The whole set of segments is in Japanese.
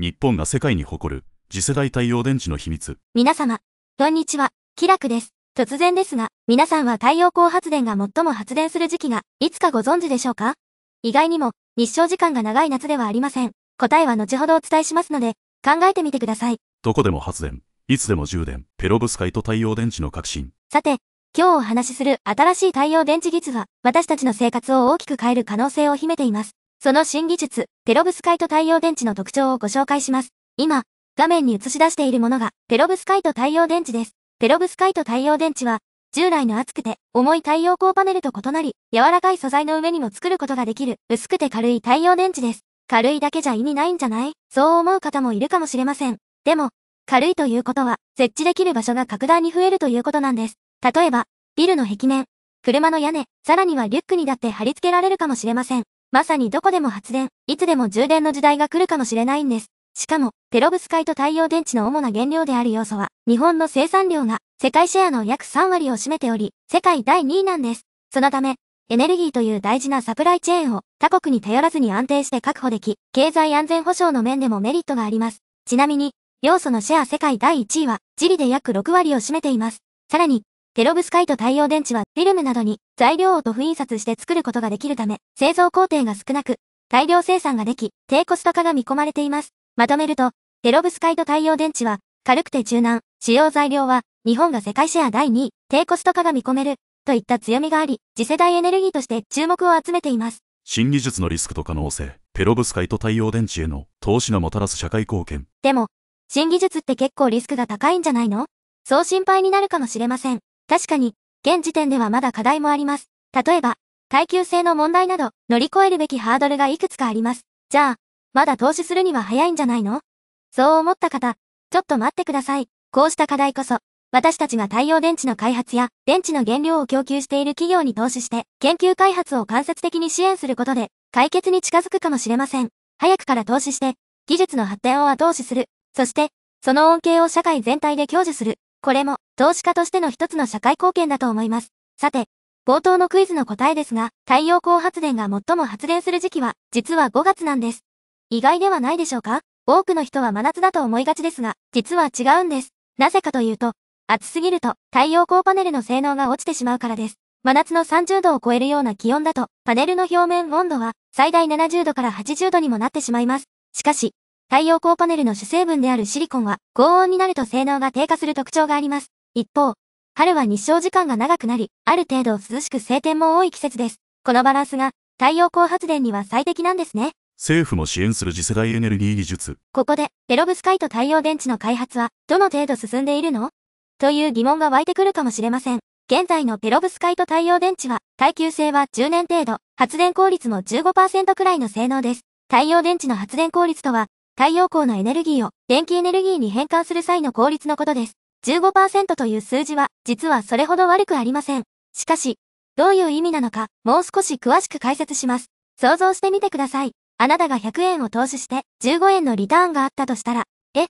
日本が世界に誇る次世代太陽電池の秘密。皆様、こんにちは、ラクです。突然ですが、皆さんは太陽光発電が最も発電する時期が、いつかご存知でしょうか意外にも、日照時間が長い夏ではありません。答えは後ほどお伝えしますので、考えてみてください。どこでも発電、いつでも充電、ペロブスカイト太陽電池の革新。さて、今日お話しする新しい太陽電池技術は、私たちの生活を大きく変える可能性を秘めています。その新技術、ペロブスカイト太陽電池の特徴をご紹介します。今、画面に映し出しているものが、ペロブスカイト太陽電池です。ペロブスカイト太陽電池は、従来の厚くて重い太陽光パネルと異なり、柔らかい素材の上にも作ることができる、薄くて軽い太陽電池です。軽いだけじゃ意味ないんじゃないそう思う方もいるかもしれません。でも、軽いということは、設置できる場所が格段に増えるということなんです。例えば、ビルの壁面、車の屋根、さらにはリュックにだって貼り付けられるかもしれません。まさにどこでも発電、いつでも充電の時代が来るかもしれないんです。しかも、ペロブスカイト太陽電池の主な原料である要素は、日本の生産量が世界シェアの約3割を占めており、世界第2位なんです。そのため、エネルギーという大事なサプライチェーンを他国に頼らずに安定して確保でき、経済安全保障の面でもメリットがあります。ちなみに、要素のシェア世界第1位は、ジリで約6割を占めています。さらに、ペロブスカイト太陽電池はフィルムなどに材料を塗布印刷して作ることができるため、製造工程が少なく、大量生産ができ、低コスト化が見込まれています。まとめると、ペロブスカイト太陽電池は、軽くて柔軟、使用材料は、日本が世界シェア第2位、低コスト化が見込める、といった強みがあり、次世代エネルギーとして注目を集めています。新技術のリスクと可能性、ペロブスカイト太陽電池への投資のもたらす社会貢献。でも、新技術って結構リスクが高いんじゃないのそう心配になるかもしれません。確かに、現時点ではまだ課題もあります。例えば、耐久性の問題など、乗り越えるべきハードルがいくつかあります。じゃあ、まだ投資するには早いんじゃないのそう思った方、ちょっと待ってください。こうした課題こそ、私たちが太陽電池の開発や、電池の原料を供給している企業に投資して、研究開発を間接的に支援することで、解決に近づくかもしれません。早くから投資して、技術の発展を後押しする。そして、その恩恵を社会全体で享受する。これも、投資家としての一つの社会貢献だと思います。さて、冒頭のクイズの答えですが、太陽光発電が最も発電する時期は、実は5月なんです。意外ではないでしょうか多くの人は真夏だと思いがちですが、実は違うんです。なぜかというと、暑すぎると太陽光パネルの性能が落ちてしまうからです。真夏の30度を超えるような気温だと、パネルの表面温度は最大70度から80度にもなってしまいます。しかし、太陽光パネルの主成分であるシリコンは、高温になると性能が低下する特徴があります。一方、春は日照時間が長くなり、ある程度涼しく晴天も多い季節です。このバランスが、太陽光発電には最適なんですね。政府も支援する次世代エネルギー技術。ここで、ペロブスカイト太陽電池の開発は、どの程度進んでいるのという疑問が湧いてくるかもしれません。現在のペロブスカイト太陽電池は、耐久性は10年程度、発電効率も15%くらいの性能です。太陽電池の発電効率とは、太陽光のエネルギーを電気エネルギーに変換する際の効率のことです。15%という数字は、実はそれほど悪くありません。しかし、どういう意味なのか、もう少し詳しく解説します。想像してみてください。あなたが100円を投資して、15円のリターンがあったとしたら、え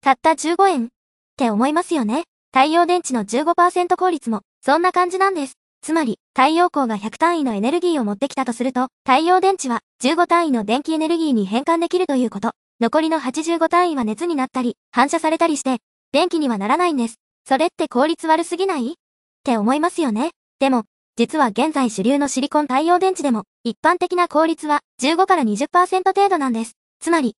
たった15円って思いますよね。太陽電池の15%効率も、そんな感じなんです。つまり、太陽光が100単位のエネルギーを持ってきたとすると、太陽電池は15単位の電気エネルギーに変換できるということ。残りの85単位は熱になったり、反射されたりして、電気にはならないんです。それって効率悪すぎないって思いますよね。でも、実は現在主流のシリコン太陽電池でも、一般的な効率は15から20%程度なんです。つまり、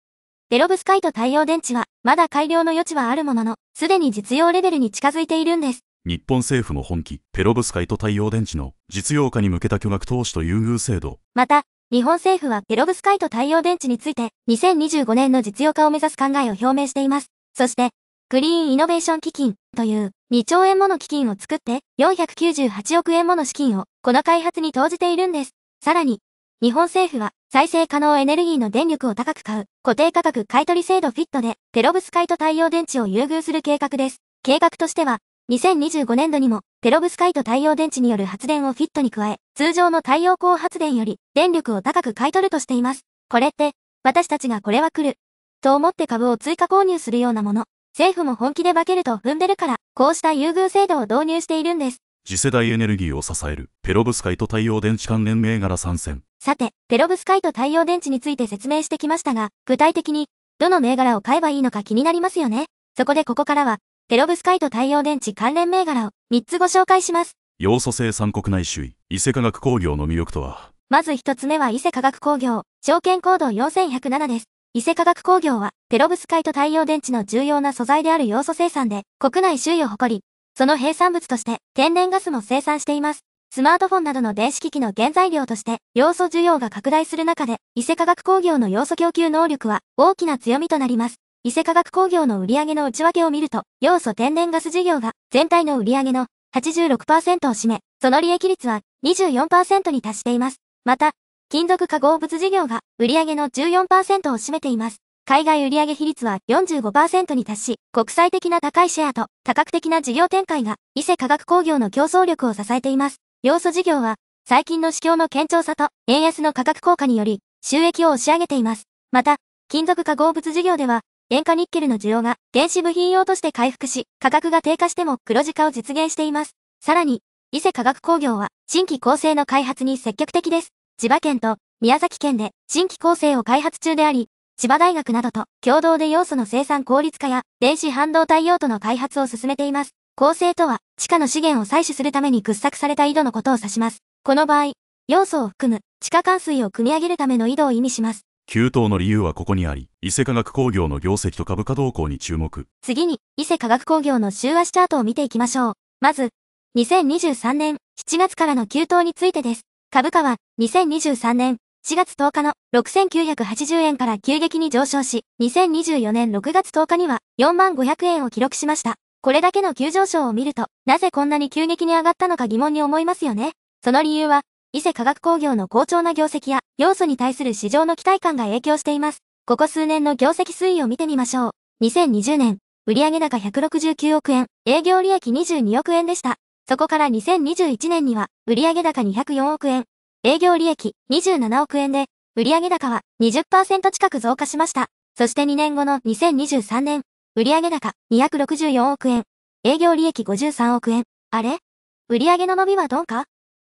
ペロブスカイト太陽電池は、まだ改良の余地はあるものの、すでに実用レベルに近づいているんです。日本政府の本気、ペロブスカイト太陽電池の実用化に向けた巨額投資と優遇制度。また、日本政府はペロブスカイト太陽電池について2025年の実用化を目指す考えを表明しています。そして、クリーンイノベーション基金という2兆円もの基金を作って498億円もの資金をこの開発に投じているんです。さらに、日本政府は再生可能エネルギーの電力を高く買う固定価格買取制度フィットでペロブスカイト太陽電池を優遇する計画です。計画としては2025年度にも、ペロブスカイト太陽電池による発電をフィットに加え、通常の太陽光発電より、電力を高く買い取るとしています。これって、私たちがこれは来る。と思って株を追加購入するようなもの。政府も本気で化けると踏んでるから、こうした優遇制度を導入しているんです。次世代エネルギーを支える、ペロブスカイト太陽電池関連銘柄参戦。さて、ペロブスカイト太陽電池について説明してきましたが、具体的に、どの銘柄を買えばいいのか気になりますよね。そこでここからは、ペロブスカイト太陽電池関連銘柄を3つご紹介します。要素生産国内首位、伊勢化学工業の魅力とはまず1つ目は伊勢化学工業、証券コード4107です。伊勢化学工業は、ペロブスカイト太陽電池の重要な素材である要素生産で、国内首位を誇り、その生産物として、天然ガスも生産しています。スマートフォンなどの電子機器の原材料として、要素需要が拡大する中で、伊勢化学工業の要素供給能力は、大きな強みとなります。伊勢化学工業の売上の内訳を見ると、要素天然ガス事業が全体の売上の86%を占め、その利益率は24%に達しています。また、金属化合物事業が売上の14%を占めています。海外売上比率は45%に達し、国際的な高いシェアと多角的な事業展開が伊勢化学工業の競争力を支えています。要素事業は、最近の市況の堅調さと円安の価格効果により収益を押し上げています。また、金属化合物事業では、塩化ニッケルの需要が電子部品用として回復し、価格が低下しても黒字化を実現しています。さらに、伊勢化学工業は新規構成の開発に積極的です。千葉県と宮崎県で新規構成を開発中であり、千葉大学などと共同で要素の生産効率化や電子半導体用途の開発を進めています。構成とは地下の資源を採取するために掘削された井戸のことを指します。この場合、要素を含む地下関水を組み上げるための井戸を意味します。急騰の理由はここにあり、伊勢科学工業の業績と株価動向に注目。次に、伊勢科学工業の週足チャートを見ていきましょう。まず、2023年7月からの急騰についてです。株価は、2023年4月10日の6980円から急激に上昇し、2024年6月10日には4万500円を記録しました。これだけの急上昇を見ると、なぜこんなに急激に上がったのか疑問に思いますよね。その理由は、伊勢科学工業の好調な業績や、要素に対する市場の期待感が影響しています。ここ数年の業績推移を見てみましょう。2020年、売上高169億円、営業利益22億円でした。そこから2021年には、売上高204億円、営業利益27億円で、売上高は20%近く増加しました。そして2年後の2023年、売上高264億円、営業利益53億円。あれ売上の伸びはどんかっ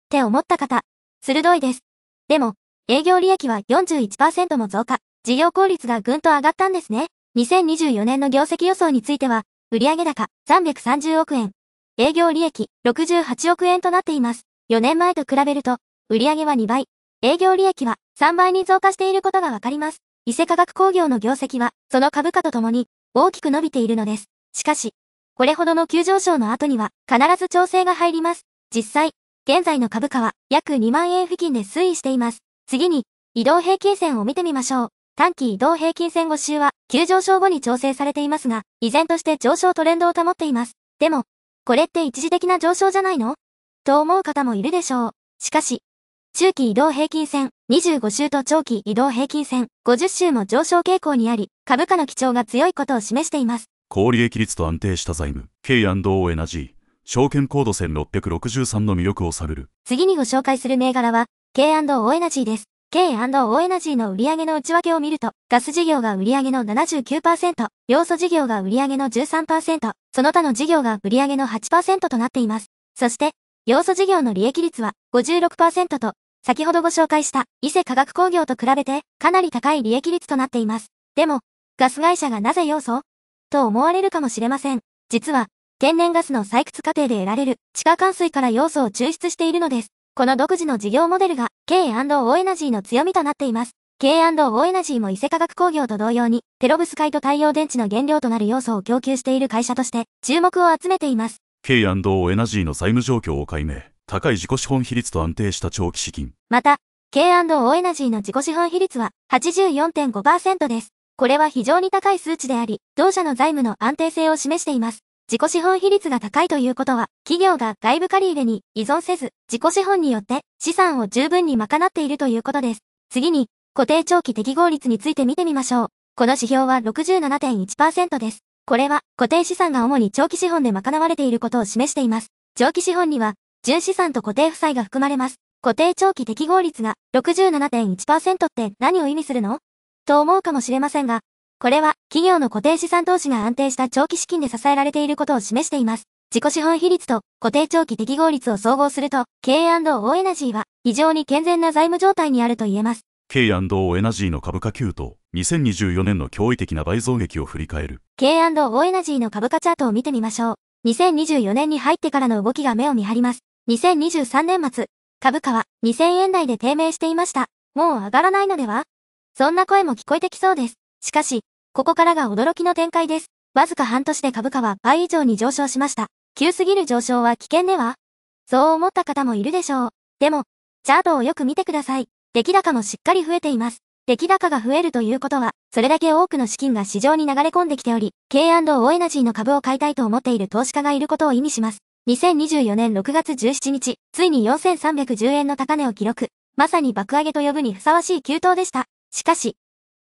て思った方、鋭いです。でも、営業利益は41%も増加、事業効率がぐんと上がったんですね。2024年の業績予想については、売上高330億円、営業利益68億円となっています。4年前と比べると、売上は2倍、営業利益は3倍に増加していることがわかります。伊勢科学工業の業績は、その株価とともに、大きく伸びているのです。しかし、これほどの急上昇の後には、必ず調整が入ります。実際、現在の株価は約2万円付近で推移しています。次に、移動平均線を見てみましょう。短期移動平均線5週は急上昇後に調整されていますが、依然として上昇トレンドを保っています。でも、これって一時的な上昇じゃないのと思う方もいるでしょう。しかし、中期移動平均線25週と長期移動平均線50週も上昇傾向にあり、株価の基調が強いことを示しています。高利益率と安定した財務、K&O エナジー、証券コード1663の魅力を探る。次にご紹介する銘柄は、K&O エナジーです。K&O エナジーの売上の内訳を見ると、ガス事業が売上の79%、要素事業が売上の13%、その他の事業が売上の8%となっています。そして、要素事業の利益率は56%と、先ほどご紹介した伊勢化学工業と比べて、かなり高い利益率となっています。でも、ガス会社がなぜ要素と思われるかもしれません。実は、天然ガスの採掘過程で得られる地下冠水から要素を抽出しているのです。この独自の事業モデルが K&O エナジーの強みとなっています。K&O エナジーも伊勢化学工業と同様に、ペロブスカイト太陽電池の原料となる要素を供給している会社として、注目を集めています。K&O エナジーの債務状況を解明、高い自己資本比率と安定した長期資金。また、K&O エナジーの自己資本比率は84.5%です。これは非常に高い数値であり、同社の財務の安定性を示しています。自己資本比率が高いということは、企業が外部借り入れに依存せず、自己資本によって資産を十分に賄っているということです。次に、固定長期適合率について見てみましょう。この指標は67.1%です。これは、固定資産が主に長期資本で賄われていることを示しています。長期資本には、純資産と固定負債が含まれます。固定長期適合率が67.1%って何を意味するのと思うかもしれませんが、これは、企業の固定資産投資が安定した長期資金で支えられていることを示しています。自己資本比率と固定長期適合率を総合すると、K&O エナジーは非常に健全な財務状態にあると言えます。K&O エナジーの株価急騰、2024年の驚異的な倍増劇を振り返る。K&O エナジーの株価チャートを見てみましょう。2024年に入ってからの動きが目を見張ります。2023年末、株価は2000円台で低迷していました。もう上がらないのではそんな声も聞こえてきそうです。しかし、ここからが驚きの展開です。わずか半年で株価は倍以上に上昇しました。急すぎる上昇は危険ではそう思った方もいるでしょう。でも、チャートをよく見てください。出来高もしっかり増えています。出来高が増えるということは、それだけ多くの資金が市場に流れ込んできており、K&O エナジーの株を買いたいと思っている投資家がいることを意味します。2024年6月17日、ついに4310円の高値を記録。まさに爆上げと呼ぶにふさわしい急騰でした。しかし、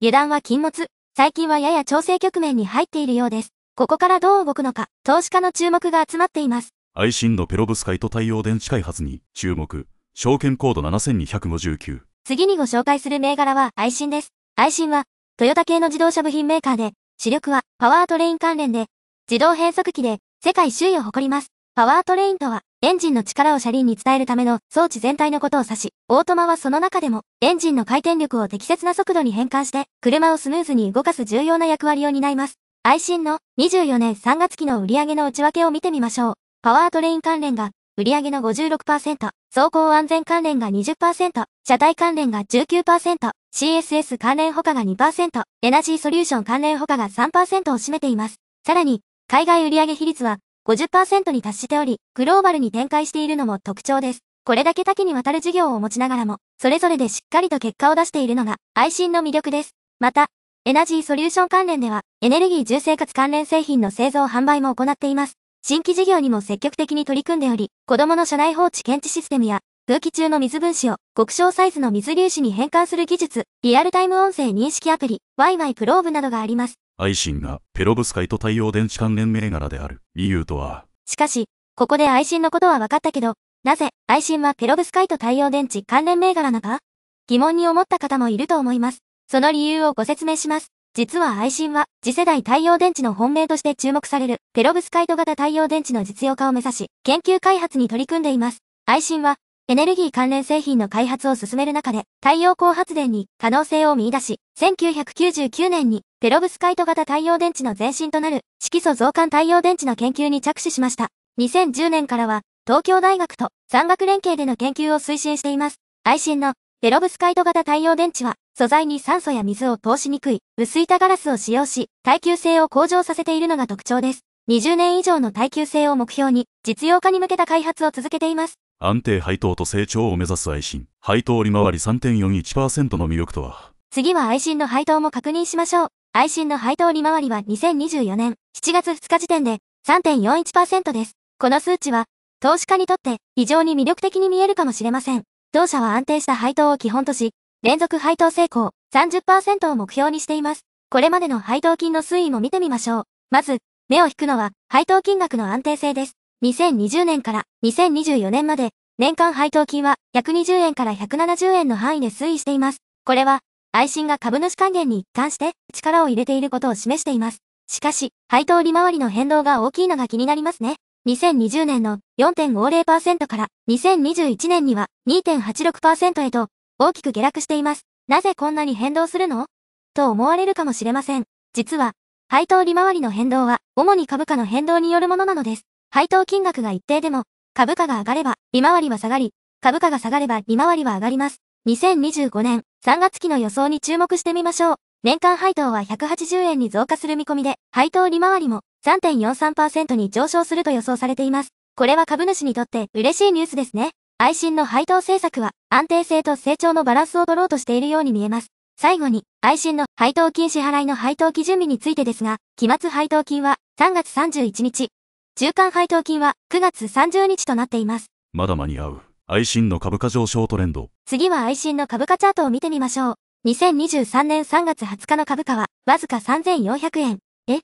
油断は禁物。最近はやや調整局面に入っているようです。ここからどう動くのか、投資家の注目が集まっています。愛信のペロブスカイト太陽電池開発に注目。証券コード7259。次にご紹介する銘柄は愛ンです。愛ンは、トヨタ系の自動車部品メーカーで、主力はパワートレイン関連で、自動変速機で世界首位を誇ります。パワートレインとは、エンジンの力を車輪に伝えるための装置全体のことを指し、オートマはその中でも、エンジンの回転力を適切な速度に変換して、車をスムーズに動かす重要な役割を担います。愛心の24年3月期の売上の内訳を見てみましょう。パワートレイン関連が売上の56%、走行安全関連が20%、車体関連が19%、CSS 関連他が2%、エナジーソリューション関連他が3%を占めています。さらに、海外売上比率は50%に達しており、グローバルに展開しているのも特徴です。これだけ多岐にわたる事業を持ちながらも、それぞれでしっかりと結果を出しているのが、愛心の魅力です。また、エナジーソリューション関連では、エネルギー重生活関連製品の製造販売も行っています。新規事業にも積極的に取り組んでおり、子供の車内放置検知システムや、空気中の水分子を極小サイズの水粒子に変換する技術、リアルタイム音声認識アプリ、ワイワイプローブなどがあります。アイシンがペロブスカイト太陽電池関連銘柄である理由とは。しかし、ここでアイシンのことは分かったけど、なぜアイシンはペロブスカイト太陽電池関連銘柄なのか疑問に思った方もいると思います。その理由をご説明します。実はアイシンは次世代太陽電池の本命として注目されるペロブスカイト型太陽電池の実用化を目指し、研究開発に取り組んでいます。アイシンはエネルギー関連製品の開発を進める中で、太陽光発電に可能性を見出し、1999年にペロブスカイト型太陽電池の前身となる色素増加太陽電池の研究に着手しました。2010年からは東京大学と産学連携での研究を推進しています。愛心のペロブスカイト型太陽電池は素材に酸素や水を通しにくい薄板ガラスを使用し耐久性を向上させているのが特徴です。20年以上の耐久性を目標に実用化に向けた開発を続けています。安定配当と成長を目指す愛心。配当利回り3.41%の魅力とは次は愛心の配当も確認しましょう。愛心の配当利回りは2024年7月2日時点で3.41%です。この数値は、投資家にとって非常に魅力的に見えるかもしれません。同社は安定した配当を基本とし、連続配当成功30%を目標にしています。これまでの配当金の推移も見てみましょう。まず、目を引くのは配当金額の安定性です。2020年から2024年まで年間配当金は120円から170円の範囲で推移しています。これは愛心が株主還元に一貫して力を入れていることを示しています。しかし、配当利回りの変動が大きいのが気になりますね。2020年の4.50%から2021年には2.86%へと大きく下落しています。なぜこんなに変動するのと思われるかもしれません。実は、配当利回りの変動は主に株価の変動によるものなのです。配当金額が一定でも、株価が上がれば利回りは下がり、株価が下がれば利回りは上がります。2025年3月期の予想に注目してみましょう。年間配当は180円に増加する見込みで、配当利回りも3.43%に上昇すると予想されています。これは株主にとって嬉しいニュースですね。愛心の配当政策は安定性と成長のバランスを取ろうとしているように見えます。最後に、愛心の配当金支払いの配当基準日についてですが、期末配当金は3月31日、中間配当金は9月30日となっています。まだ間に合う。愛心の株価上昇トレンド。次は愛心の株価チャートを見てみましょう。2023年3月20日の株価は、わずか3400円。え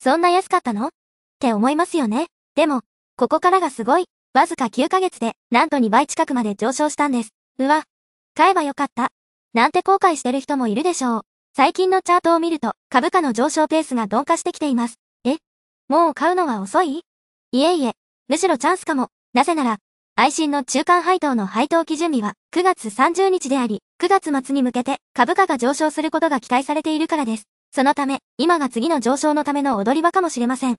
そんな安かったのって思いますよね。でも、ここからがすごい。わずか9ヶ月で、なんと2倍近くまで上昇したんです。うわ。買えばよかった。なんて後悔してる人もいるでしょう。最近のチャートを見ると、株価の上昇ペースが鈍化してきています。えもう買うのは遅いいえいえ、むしろチャンスかも。なぜなら、愛心の中間配当の配当基準日は9月30日であり、9月末に向けて株価が上昇することが期待されているからです。そのため、今が次の上昇のための踊り場かもしれません。